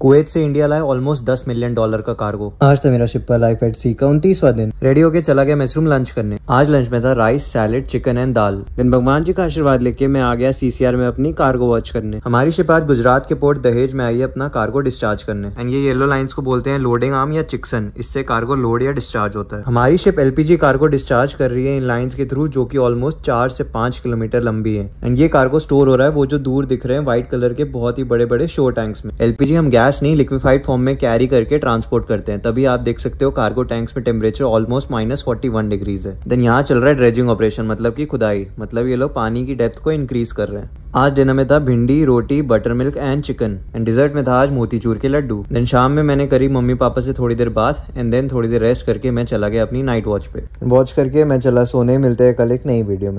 Kuwait से India लाए almost दस मिलियन डॉलर का कार्गो आज था तो मेरा शिप लाइफ एट सी का उनतीसवा दिन रेडी होके चला गया मैसरूम लंच करने आज लंच में था राइस सैलेड चिकन एंड दाल दिन भगवान जी का आशीर्वाद लेके मैं आ गया सीसीआर में अपनी कार्गो वॉच करने हमारी शिप आज गुजरात के पोर्ट दहेज में आई है अपना कार्गो डिस्चार्ज करने एंड ये येलो लाइन्स को बोलते हैं लोडिंग आर्म या चिक्सन इससे कार्गो लोड या डिस्चार्ज होता है हमारी शिप एलपीजी कार्गो डिस्चार्ज कर रही है इन लाइन्स के थ्रू जो की ऑलमोस्ट चार से पांच किलोमीटर लंबी है एंड ये कार्गो स्टोर हो रहा है वो जो दूर दिख रहे हैं व्हाइट कलर के बहुत ही बड़े बड़े शो टैंक्स में एलपीजी हम गैस गैस नहीं लिक्विफाइड फॉर्म में कैरी करके ट्रांसपोर्ट करते हैं तभी आप देख सकते हो कार्गो टैंक्स में temperature almost minus forty one degrees है देन यहाँ चल रहा है ड्रेजिंग ऑपरेशन मतलब की खुदाई मतलब ये लोग पानी की डेप्थ को इंक्रीज कर रहे हैं आज डिनर में था भिंडी रोटी butter milk and chicken and dessert में था आज मोतीचूर के लड्डू देन शाम में मैंने करी मम्मी पापा से थोड़ी देर बात एंड देन थोड़ी देर रेस्ट करके मैं चला गया अपनी नाइट वॉच पे वॉच करके मैं चला सोने मिलते हैं कल एक नई वीडियो में